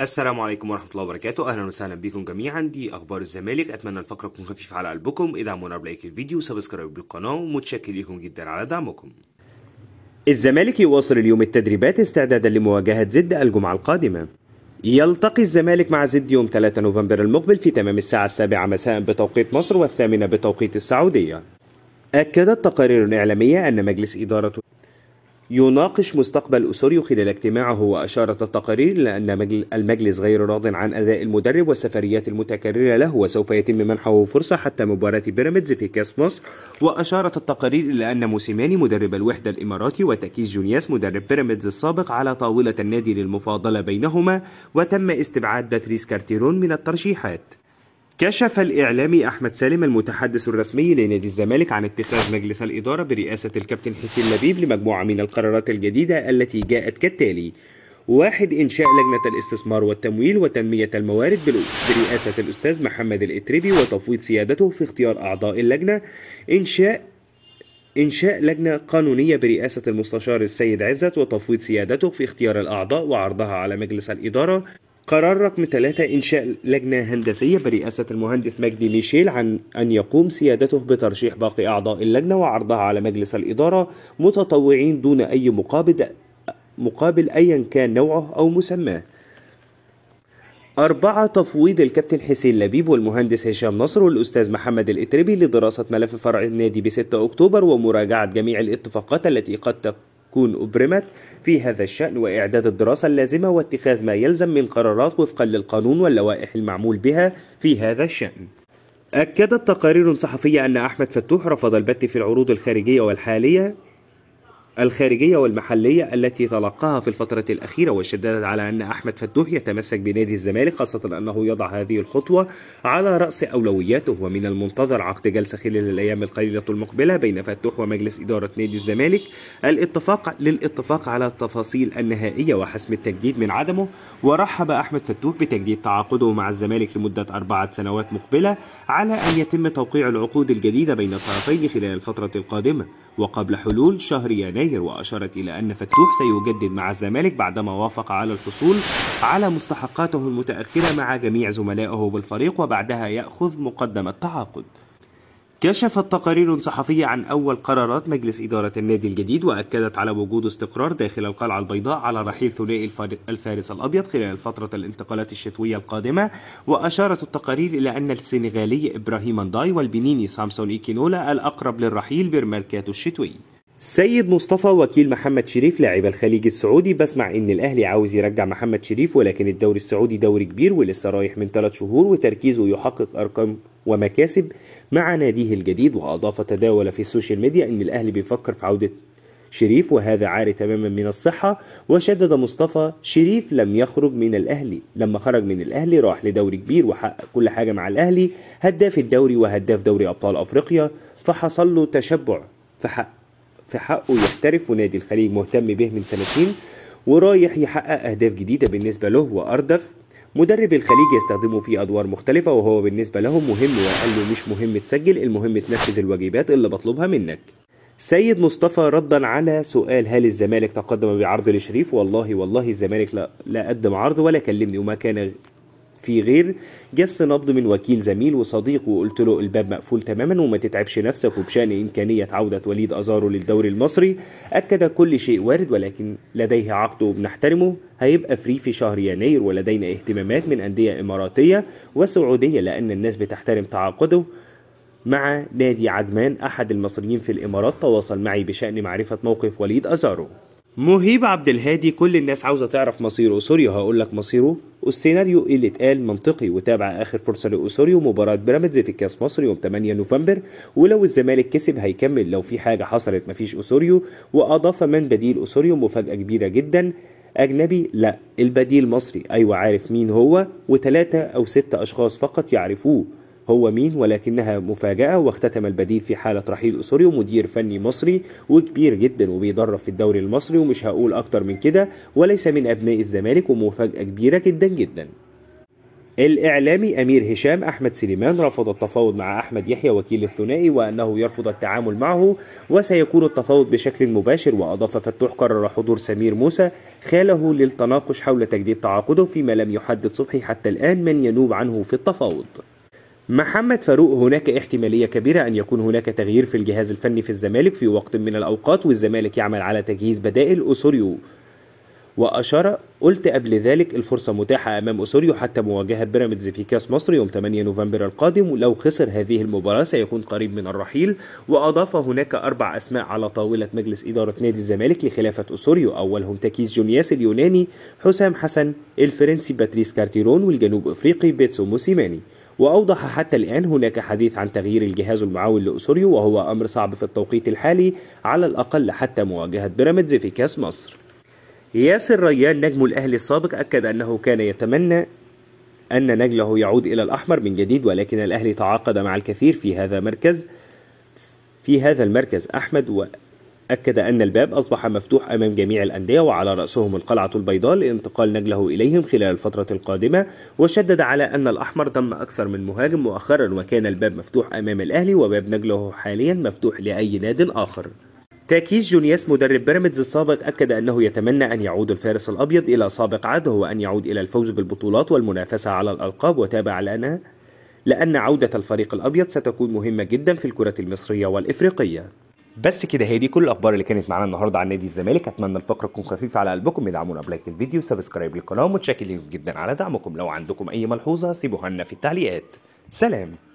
السلام عليكم ورحمة الله وبركاته أهلا وسهلا بكم جميعا دي أخبار الزمالك أتمنى الفقرة تكون خفيفة على قلبكم ادعمونا بلايك الفيديو وسبسكرايب للقناة ومتشكر لكم جدا على دعمكم الزمالك يواصل اليوم التدريبات استعدادا لمواجهة زد الجمعة القادمة يلتقي الزمالك مع زد يوم 3 نوفمبر المقبل في تمام الساعة السابعة مساء بتوقيت مصر والثامنة بتوقيت السعودية أكدت تقارير إعلامية أن مجلس إدارة يناقش مستقبل أسوريو خلال اجتماعه وأشارت التقارير إلى أن المجلس غير راض عن أداء المدرب والسفريات المتكررة له وسوف يتم منحه فرصة حتى مباراة بيراميدز في كأس مصر وأشارت التقارير إلى أن موسيماني مدرب الوحدة الإماراتي وتكيس جونياس مدرب بيراميدز السابق على طاولة النادي للمفاضلة بينهما وتم استبعاد باتريس كارتيرون من الترشيحات كشف الإعلامي أحمد سالم المتحدث الرسمي لنادي الزمالك عن اتخاذ مجلس الإدارة برئاسة الكابتن حسين لبيب لمجموعة من القرارات الجديدة التي جاءت كالتالي واحد إنشاء لجنة الاستثمار والتمويل وتنمية الموارد برئاسة الأستاذ محمد الإتربي وتفويض سيادته في اختيار أعضاء اللجنة إنشاء إنشاء لجنة قانونية برئاسة المستشار السيد عزت وتفويض سيادته في اختيار الأعضاء وعرضها على مجلس الإدارة قرار رقم ثلاثة إنشاء لجنة هندسية برئاسة المهندس مجدي ميشيل عن أن يقوم سيادته بترشيح باقي أعضاء اللجنة وعرضها على مجلس الإدارة متطوعين دون أي مقابل مقابل أيا كان نوعه أو مسماه أربعة تفويض الكابتن حسين لبيب والمهندس هشام نصر والأستاذ محمد الإتربي لدراسة ملف فرع النادي ب 6 أكتوبر ومراجعة جميع الاتفاقات التي قد تكون أبرمت في هذا الشأن وإعداد الدراسة اللازمة واتخاذ ما يلزم من قرارات وفقا للقانون واللوائح المعمول بها في هذا الشأن أكدت تقارير صحفية أن أحمد فتوح رفض البت في العروض الخارجية والحالية الخارجية والمحلية التي تلقاها في الفترة الأخيرة وشددت على أن أحمد فتوح يتمسك بنادي الزمالك خاصة أنه يضع هذه الخطوة على رأس أولوياته ومن المنتظر عقد جلسة خلال الأيام القليلة المقبلة بين فتوح ومجلس إدارة نادي الزمالك الاتفاق للاتفاق على التفاصيل النهائية وحسم التجديد من عدمه ورحب أحمد فتوح بتجديد تعاقده مع الزمالك لمدة أربعة سنوات مقبلة على أن يتم توقيع العقود الجديدة بين الطرفين خلال الفترة القادمة وقبل حلول شهر يناير وأشارت إلى أن فتوح سيجدد مع الزمالك بعدما وافق على الحصول على مستحقاته المتأخرة مع جميع زملائه بالفريق وبعدها يأخذ مقدم التعاقد كشفت تقارير صحفية عن أول قرارات مجلس إدارة النادي الجديد وأكدت على وجود استقرار داخل القلعة البيضاء على رحيل ثنائي الفارس الأبيض خلال فترة الانتقالات الشتوية القادمة وأشارت التقارير إلى أن السنغالي إبراهيم أنداي والبنيني سامسون إيكينولا الأقرب للرحيل برماركاتو الشتوي سيد مصطفى وكيل محمد شريف لاعب الخليج السعودي بسمع ان الاهلي عاوز يرجع محمد شريف ولكن الدوري السعودي دوري كبير ولسه رايح من ثلاث شهور وتركيزه يحقق ارقام ومكاسب مع ناديه الجديد واضاف تداول في السوشيال ميديا ان الاهلي بيفكر في عوده شريف وهذا عار تماما من الصحة وشدد مصطفى شريف لم يخرج من الأهلي لما خرج من الأهلي راح لدوري كبير وحقق كل حاجة مع الأهلي هداف الدوري وهداف دوري أبطال أفريقيا فحصل له تشبع فحقق في حقه يحترف ونادي الخليج مهتم به من سنتين ورايح يحقق أهداف جديدة بالنسبة له وأردف مدرب الخليج يستخدمه في ادوار مختلفه وهو بالنسبه له مهم وقال له مش مهم تسجل المهم تنفذ الواجبات اللي بطلبها منك سيد مصطفى ردا على سؤال هل الزمالك تقدم بعرض لشريف والله والله الزمالك لا, لا قدم عرض ولا كلمني وما كان في غير جس نبض من وكيل زميل وصديق وقلت له الباب مقفول تماما وما تتعبش نفسك وبشان إمكانية عودة وليد أزارو للدوري المصري أكد كل شيء وارد ولكن لديه عقد وبنحترمه هيبقى فري في شهر يناير ولدينا اهتمامات من أندية إماراتية وسعودية لأن الناس بتحترم تعاقده مع نادي عجمان أحد المصريين في الإمارات تواصل معي بشأن معرفة موقف وليد أزارو مهيب عبد الهادي كل الناس عاوزه تعرف مصيره سوري هقول لك مصيره والسيناريو اللي اتقال منطقي وتابع اخر فرصه لاوسوريو مباراه بيراميدز في كاس مصر يوم 8 نوفمبر ولو الزمالك كسب هيكمل لو في حاجه حصلت مفيش اوسوريو واضاف من بديل اوسوريو مفاجاه كبيره جدا أجنبي لا البديل مصري أيوة عارف مين هو وثلاثه أو ستة أشخاص فقط يعرفوه هو مين ولكنها مفاجأة واختتم البديل في حالة رحيل أسوريو مدير فني مصري وكبير جدا وبيدرب في الدوري المصري ومش هقول أكتر من كده وليس من أبناء الزمالك ومفاجأة كبيرة جدا جدا الإعلامي أمير هشام أحمد سليمان رفض التفاوض مع أحمد يحيى وكيل الثنائي وأنه يرفض التعامل معه وسيكون التفاوض بشكل مباشر وأضاف فتوح قرر حضور سمير موسى خاله للتناقش حول تجديد تعاقده فيما لم يحدد صبحي حتى الآن من ينوب عنه في التفاوض محمد فاروق هناك احتمالية كبيرة أن يكون هناك تغيير في الجهاز الفني في الزمالك في وقت من الأوقات والزمالك يعمل على تجهيز بدائل اسوريو وأشار قلت قبل ذلك الفرصة متاحة أمام اسوريو حتى مواجهة بيراميدز في كأس مصر يوم 8 نوفمبر القادم لو خسر هذه المباراة سيكون قريب من الرحيل وأضاف هناك أربع أسماء على طاولة مجلس إدارة نادي الزمالك لخلافة اسوريو أولهم تكيس جونياس اليوناني حسام حسن الفرنسي باتريس كارتيرون والجنوب أفريقي بيتسو موسيماني وأوضح حتى الآن هناك حديث عن تغيير الجهاز المعاون لأسوريو وهو أمر صعب في التوقيت الحالي على الأقل حتى مواجهة بيراميدز في كأس مصر ياسر ريان نجم الأهلي السابق أكد أنه كان يتمنى أن نجله يعود إلى الأحمر من جديد ولكن الأهلي تعاقد مع الكثير في هذا مركز في هذا المركز أحمد و... أكد أن الباب أصبح مفتوح أمام جميع الأندية وعلى رأسهم القلعة البيضاء لانتقال نجله إليهم خلال الفترة القادمة وشدد على أن الأحمر ضم أكثر من مهاجم مؤخرا وكان الباب مفتوح أمام الأهلي وباب نجله حاليا مفتوح لأي ناد آخر تاكيس جونياس مدرب بيراميدز السابق أكد أنه يتمنى أن يعود الفارس الأبيض إلى سابق عهده وأن يعود إلى الفوز بالبطولات والمنافسة على الألقاب وتابع لنا لأن عودة الفريق الأبيض ستكون مهمة جدا في الكرة المصرية والإفريقية بس كده هي دي كل الاخبار اللي كانت معانا النهارده عن نادي الزمالك اتمنى الفقره تكون خفيفه على قلبكم ادعمونا بلايك الفيديو سبسكرايب للقناه متشكرين جدا على دعمكم لو عندكم اي ملحوظه سيبوها لنا في التعليقات سلام